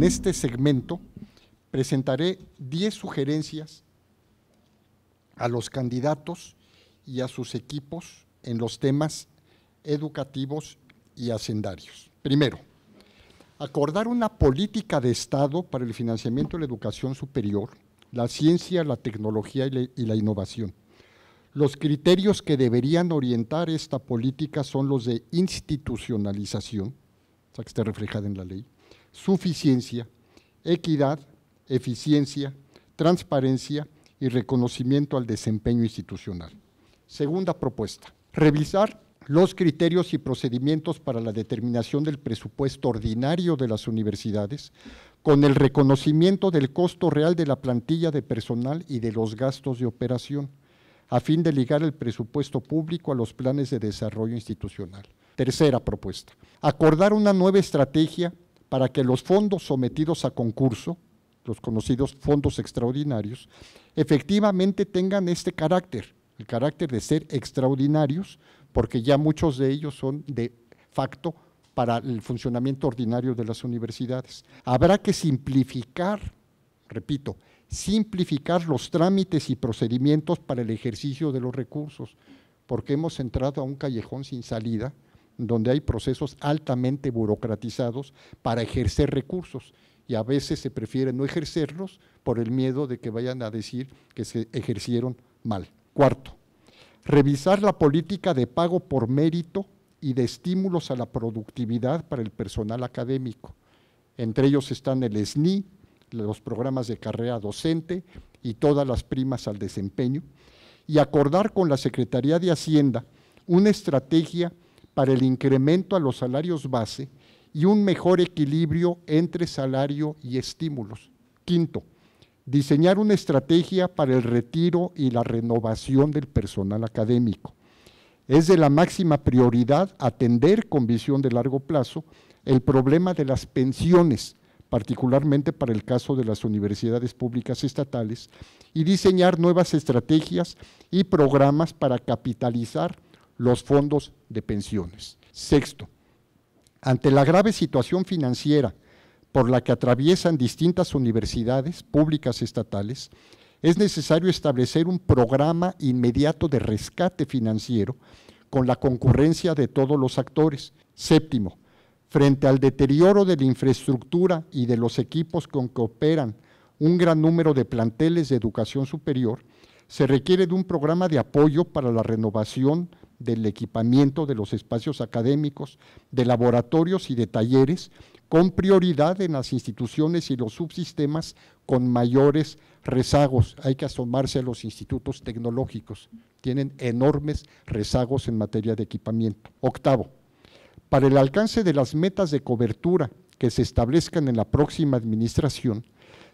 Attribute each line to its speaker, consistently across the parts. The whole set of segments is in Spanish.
Speaker 1: En este segmento presentaré 10 sugerencias a los candidatos y a sus equipos en los temas educativos y hacendarios. Primero, acordar una política de Estado para el financiamiento de la educación superior, la ciencia, la tecnología y la, innovación. Los criterios que deberían orientar esta política son los de institucionalización, o sea, que esté reflejada en la ley, suficiencia, equidad, eficiencia, transparencia y reconocimiento al desempeño institucional. Segunda propuesta, revisar los criterios y procedimientos para la determinación del presupuesto ordinario de las universidades con el reconocimiento del costo real de la plantilla de personal y de los gastos de operación, a fin de ligar el presupuesto público a los planes de desarrollo institucional. Tercera propuesta, acordar una nueva estrategia para que los fondos sometidos a concurso, los conocidos fondos extraordinarios, efectivamente tengan este carácter, el carácter de ser extraordinarios, porque ya muchos de ellos son de facto para el funcionamiento ordinario de las universidades. Habrá que simplificar, repito, simplificar los trámites y procedimientos para el ejercicio de los recursos, porque hemos entrado a un callejón sin salida donde hay procesos altamente burocratizados para ejercer recursos y a veces se prefiere no ejercerlos por el miedo de que vayan a decir que se ejercieron mal. Cuarto, revisar la política de pago por mérito y de estímulos a la productividad para el personal académico. Entre ellos están el SNI, los programas de carrera docente y todas las primas al desempeño, y acordar con la Secretaría de Hacienda una estrategia para el incremento a los salarios base y un mejor equilibrio entre salario y estímulos. Quinto, diseñar una estrategia para el retiro y la renovación del personal académico. Es de la máxima prioridad atender con visión de largo plazo el problema de las pensiones, particularmente para el caso de las universidades públicas estatales, y diseñar nuevas estrategias y programas para capitalizar los fondos de pensiones. Sexto, ante la grave situación financiera por la que atraviesan distintas universidades públicas estatales, es necesario establecer un programa inmediato de rescate financiero con la concurrencia de todos los actores. Séptimo, frente al deterioro de la infraestructura y de los equipos con que operan un gran número de planteles de educación superior, se requiere de un programa de apoyo para la renovación del equipamiento de los espacios académicos, de laboratorios y de talleres, con prioridad en las instituciones y los subsistemas con mayores rezagos. Hay que asomarse a los institutos tecnológicos, tienen enormes rezagos en materia de equipamiento. Octavo, para el alcance de las metas de cobertura que se establezcan en la próxima administración,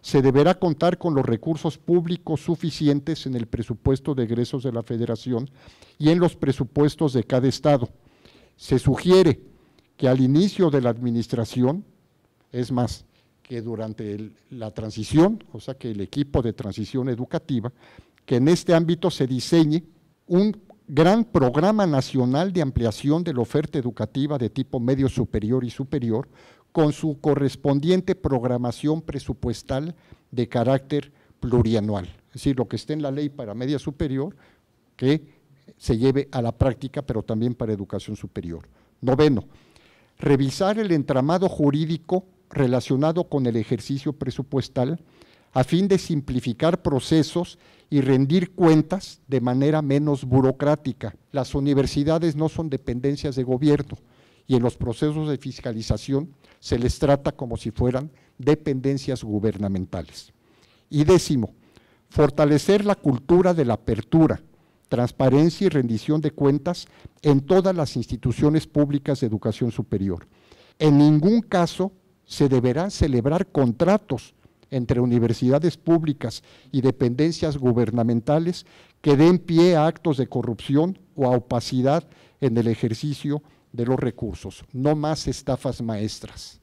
Speaker 1: se deberá contar con los recursos públicos suficientes en el presupuesto de egresos de la Federación y en los presupuestos de cada Estado. Se sugiere que al inicio de la administración, es más, que durante la transición, o sea que el equipo de transición educativa, que en este ámbito se diseñe un gran programa nacional de ampliación de la oferta educativa de tipo medio superior y superior, con su correspondiente programación presupuestal de carácter plurianual. Es decir, lo que esté en la ley para media superior, que se lleve a la práctica, pero también para educación superior. Noveno, revisar el entramado jurídico relacionado con el ejercicio presupuestal a fin de simplificar procesos y rendir cuentas de manera menos burocrática. Las universidades no son dependencias de gobierno y en los procesos de fiscalización se les trata como si fueran dependencias gubernamentales. Y décimo, fortalecer la cultura de la apertura, transparencia y rendición de cuentas en todas las instituciones públicas de educación superior. En ningún caso se deberán celebrar contratos entre universidades públicas y dependencias gubernamentales que den pie a actos de corrupción o a opacidad en el ejercicio de los recursos. No más estafas maestras.